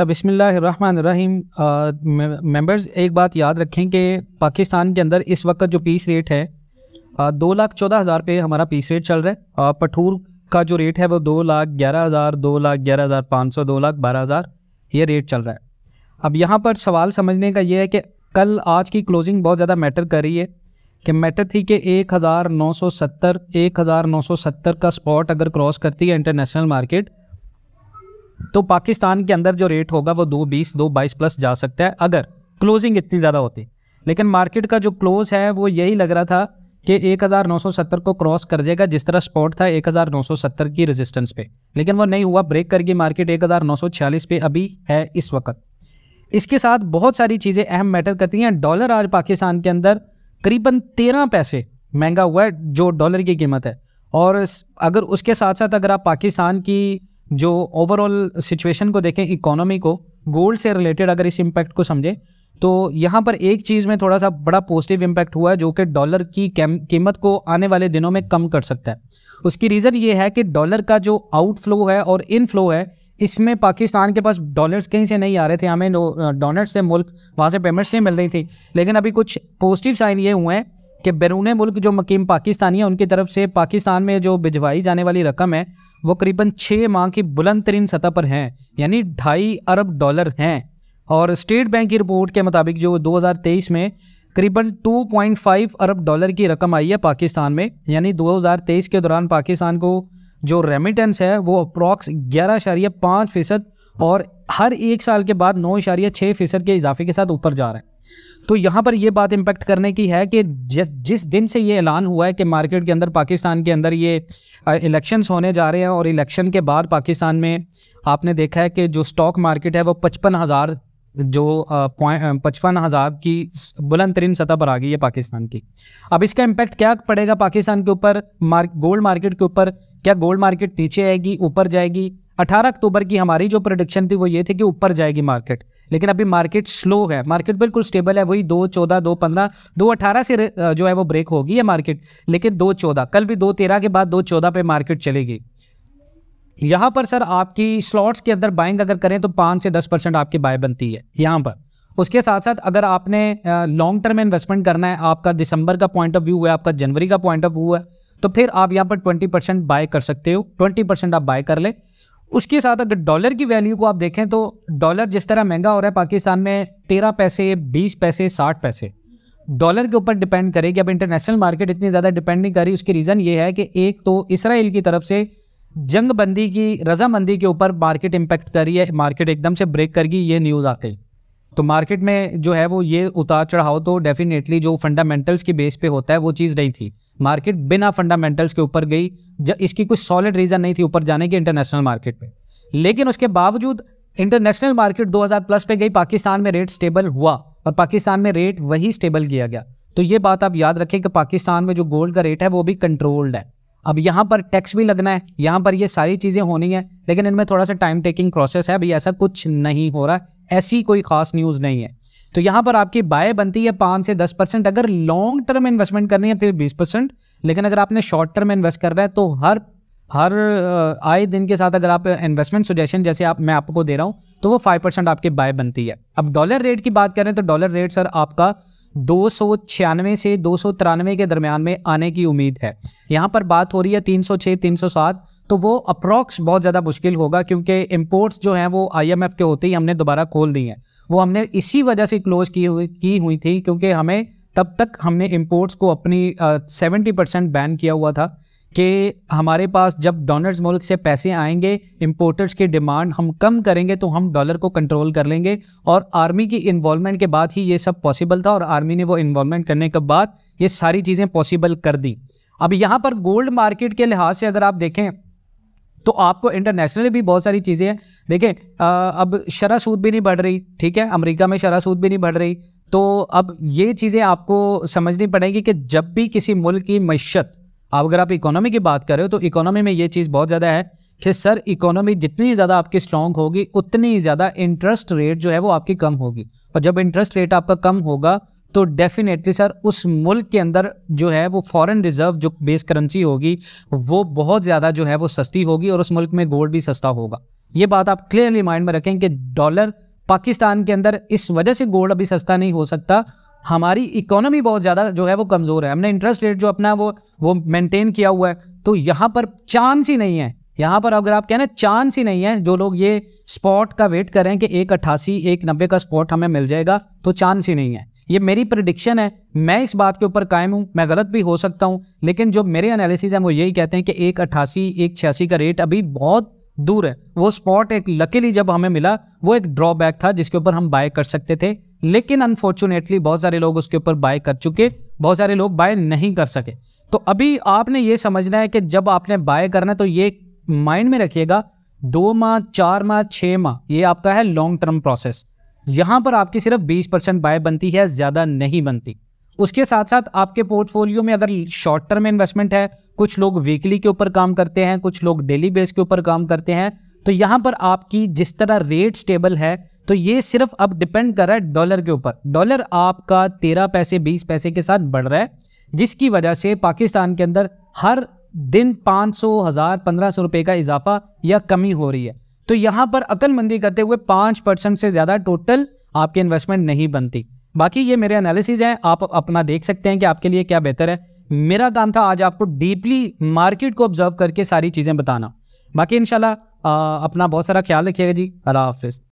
अब रहीम मेंबर्स एक बात याद रखें कि पाकिस्तान के अंदर इस वक्त जो पीस रेट है आ, दो लाख चौदह हज़ार पे हमारा पीस रेट चल रहा है पठूर का जो रेट है वो दो लाख ग्यारह हज़ार दो लाख ग्यारह हज़ार पाँच सौ दो लाख बारह हज़ार ये रेट चल रहा है अब यहाँ पर सवाल समझने का ये है कि कल आज की क्लोजिंग बहुत ज़्यादा मैटर कर रही है कि मैटर थी कि एक हज़ार नौ सौ सत्तर एक हज़ार नौ सौ सत्तर का स्पॉट अगर क्रॉस करती है इंटरनेशनल मार्केट तो पाकिस्तान के अंदर जो रेट होगा वो दो बीस दो बाईस प्लस जा सकता है अगर क्लोजिंग इतनी ज़्यादा होती लेकिन मार्केट का जो क्लोज है वो यही लग रहा था कि 1970 को क्रॉस कर जाएगा जिस तरह स्पॉट था 1970 की रेजिस्टेंस पे लेकिन वो नहीं हुआ ब्रेक करके मार्केट 1946 पे अभी है इस वक्त इसके साथ बहुत सारी चीज़ें अहम मैटर करती हैं डॉलर आज पाकिस्तान के अंदर करीबन तेरह पैसे महंगा हुआ है जो डॉलर की कीमत है और अगर उसके साथ साथ अगर आप पाकिस्तान की जो ओवरऑल सिचुएशन को देखें इकोनॉमी को गोल्ड से रिलेटेड अगर इस इम्पैक्ट को समझें तो यहाँ पर एक चीज़ में थोड़ा सा बड़ा पॉजिटिव इम्पैक्ट हुआ है जो कि डॉलर की कीमत को आने वाले दिनों में कम कर सकता है उसकी रीज़न ये है कि डॉलर का जो आउटफ्लो है और इनफ्लो है इसमें पाकिस्तान के पास डॉलर्स कहीं से नहीं आ रहे थे हमें डॉलर से मुल्क वहाँ से पेमेंट्स नहीं मिल रही थी लेकिन अभी कुछ पॉजिटिव साइन ये हुए हैं कि बैरून मुल्क जो मकीम पाकिस्तानी है उनकी तरफ से पाकिस्तान में जो भिजवाई जाने वाली रकम है वो करीबन छः माह की बुलंद तरीन सतह पर हैं यानी ढाई अरब डॉलर हैं और स्टेट बैंक की रिपोर्ट के मुताबिक जो दो में करीबन 2.5 अरब डॉलर की रकम आई है पाकिस्तान में यानी 2023 के दौरान पाकिस्तान को जो रेमिटेंस है वो अप्रॉक्स ग्यारह इशारिया पाँच फ़ीसद और हर एक साल के बाद नौ इशारिया छः फ़ीसद के इजाफे के साथ ऊपर जा रहे हैं तो यहाँ पर यह बात इम्पेक्ट करने की है कि जिस दिन से ये ऐलान हुआ है कि मार्केट के अंदर पाकिस्तान के अंदर ये इलेक्शंस होने जा रहे हैं और इलेक्शन के बाद पाकिस्तान में आपने देखा है कि जो स्टॉक मार्केट है वो पचपन हज़ार जो पॉइंट पचपन हज़ार की बुलंद तरीन सतह पर आ गई है पाकिस्तान की अब इसका इम्पैक्ट क्या पड़ेगा पाकिस्तान के ऊपर मार्क गोल्ड मार्केट के ऊपर क्या गोल्ड मार्केट नीचे आएगी ऊपर जाएगी 18 अक्टूबर की हमारी जो प्रोडिक्शन थी वो ये थी कि ऊपर जाएगी मार्केट लेकिन अभी मार्केट स्लो है मार्केट बिल्कुल स्टेबल है वही दो चौदह दो पंद्रह दो अठारह से जो है वो ब्रेक होगी ये मार्केट लेकिन दो चौदह कल भी दो तेरह के बाद दो चौदह पे मार्केट चलेगी यहाँ पर सर आपकी स्लॉट्स के अंदर बाइंग अगर करें तो पाँच से दस परसेंट आपकी बाय बनती है यहाँ पर उसके साथ साथ अगर आपने लॉन्ग टर्म इन्वेस्टमेंट करना है आपका दिसंबर का पॉइंट ऑफ व्यू है आपका जनवरी का पॉइंट ऑफ व्यू है तो फिर आप यहाँ पर ट्वेंटी परसेंट बाय कर सकते हो ट्वेंटी परसेंट आप बाय कर लें उसके साथ अगर डॉलर की वैल्यू को आप देखें तो डॉलर जिस तरह महंगा हो रहा है पाकिस्तान में तेरह पैसे बीस पैसे साठ पैसे डॉलर के ऊपर डिपेंड करेगी अब इंटरनेशनल मार्केट इतनी ज़्यादा डिपेंड नहीं करी उसकी रीज़न ये है कि एक तो इसराइल की तरफ से जंग बंदी की रजामंदी के ऊपर मार्केट इम्पैक्ट करी है मार्केट एकदम से ब्रेक कर गई ये न्यूज़ आते तो मार्केट में जो है वो ये उतार चढ़ाव तो डेफिनेटली जो फंडामेंटल्स की बेस पे होता है वो चीज़ नहीं थी मार्केट बिना फंडामेंटल्स के ऊपर गई इसकी कुछ सॉलिड रीज़न नहीं थी ऊपर जाने की इंटरनेशनल मार्केट में लेकिन उसके बावजूद इंटरनेशनल मार्केट 2000 प्लस पे गई पाकिस्तान में रेट स्टेबल हुआ और पाकिस्तान में रेट वही स्टेबल किया गया तो ये बात आप याद रखें कि पाकिस्तान में जो गोल्ड का रेट है वो भी कंट्रोल्ड है अब यहाँ पर टैक्स भी लगना है यहाँ पर ये सारी चीज़ें होनी है लेकिन इनमें थोड़ा सा टाइम टेकिंग प्रोसेस है अभी ऐसा कुछ नहीं हो रहा ऐसी कोई खास न्यूज़ नहीं है तो यहाँ पर आपकी बाय बनती है पाँच से दस परसेंट अगर लॉन्ग टर्म इन्वेस्टमेंट करनी है फिर बीस परसेंट लेकिन अगर आपने शॉर्ट टर्म इन्वेस्ट करना है तो हर हर आए दिन के साथ अगर आप इन्वेस्टमेंट सुजेशन जैसे आप मैं आपको दे रहा हूँ तो वो फाइव परसेंट आपके बाय बनती है अब डॉलर रेट की बात करें तो डॉलर रेट सर आपका दो से दो के दरमियान में आने की उम्मीद है यहाँ पर बात हो रही है तीन सौ तो वो अप्रॉक्स बहुत ज़्यादा मुश्किल होगा क्योंकि इम्पोर्ट्स जो हैं वो एफ के होते ही हमने दोबारा खोल दी हैं वो हमने इसी वजह से क्लोज की हुई की हुई थी क्योंकि हमें तब तक हमने इम्पोर्ट्स को अपनी सेवेंटी परसेंट बैन किया हुआ था कि हमारे पास जब डोनर्स मुल्क से पैसे आएंगे इम्पोर्टर्स की डिमांड हम कम करेंगे तो हम डॉलर को कंट्रोल कर लेंगे और आर्मी की इन्वॉलमेंट के बाद ही ये सब पॉसिबल था और आर्मी ने वो इन्वॉलमेंट करने के बाद ये सारी चीज़ें पॉसिबल कर दी अब यहाँ पर गोल्ड मार्केट के लिहाज से अगर आप देखें तो आपको इंटरनेशनली भी बहुत सारी चीज़ें हैं देखें अब शरा सूद भी नहीं बढ़ रही ठीक है अमेरिका में शरा सूद भी नहीं बढ़ रही तो अब ये चीज़ें आपको समझनी पड़ेगी कि जब भी किसी मुल्क की मीशत अब अगर आप इकोनॉमी की बात करें तो इकोनॉमी में ये चीज़ बहुत ज़्यादा है कि सर इकोनॉमी जितनी ज़्यादा आपकी स्ट्रांग होगी उतनी ज़्यादा इंटरेस्ट रेट जो है वो आपकी कम होगी और जब इंटरेस्ट रेट आपका कम होगा तो डेफिनेटली सर उस मुल्क के अंदर जो है वो फॉरेन रिजर्व जो बेस करेंसी होगी वो बहुत ज़्यादा जो है वो सस्ती होगी और उस मुल्क में गोल्ड भी सस्ता होगा ये बात आप क्लियरली माइंड में रखें कि डॉलर पाकिस्तान के अंदर इस वजह से गोल्ड अभी सस्ता नहीं हो सकता हमारी इकोनॉमी बहुत ज़्यादा जो है वो कमज़ोर है हमने इंटरेस्ट रेट जो अपना वो वो मेंटेन किया हुआ है तो यहाँ पर चांस ही नहीं है यहाँ पर अगर आप कहना चांस ही नहीं है जो लोग ये स्पॉट का वेट करें कि एक अट्ठासी एक नब्बे का स्पॉट हमें मिल जाएगा तो चांस ही नहीं है ये मेरी प्रडिक्शन है मैं इस बात के ऊपर कायम हूँ मैं गलत भी हो सकता हूँ लेकिन जो मेरे एनालिसिस हैं वो यही कहते हैं कि एक अट्ठासी एक छियासी का रेट अभी बहुत दूर है वो स्पॉट एक लकीली जब हमें मिला वो एक ड्रॉबैक था जिसके ऊपर हम बाय कर सकते थे लेकिन अनफॉर्चुनेटली बहुत सारे लोग उसके ऊपर बाय कर चुके बहुत सारे लोग बाय नहीं कर सके तो अभी आपने ये समझना है कि जब आपने बाय करना है तो ये माइंड में रखिएगा दो माह चार माह छः माह ये आपका है लॉन्ग टर्म प्रोसेस यहाँ पर आपकी सिर्फ बीस परसेंट बाय बनती है ज़्यादा नहीं बनती उसके साथ साथ आपके पोर्टफोलियो में अगर शॉर्ट टर्म इन्वेस्टमेंट है कुछ लोग वीकली के ऊपर काम करते हैं कुछ लोग डेली बेस के ऊपर काम करते हैं तो यहाँ पर आपकी जिस तरह रेट स्टेबल है तो ये सिर्फ अब डिपेंड कर रहा है डॉलर के ऊपर डॉलर आपका तेरह पैसे बीस पैसे के साथ बढ़ रहा है जिसकी वजह से पाकिस्तान के अंदर हर दिन पाँच सौ हज़ार पंद्रह सौ रुपये का इजाफा या कमी हो रही है तो यहाँ पर अकलमंदी करते हुए पाँच परसेंट से ज़्यादा टोटल आपके इन्वेस्टमेंट नहीं बनती बाकी ये मेरे एनालिसिस हैं आप अपना देख सकते हैं कि आपके लिए क्या बेहतर है मेरा काम था आज आपको डीपली मार्केट को ऑब्जर्व करके सारी चीज़ें बताना बाकी इन अपना बहुत सारा ख्याल रखिएगा जी अल्लाह हाफिज़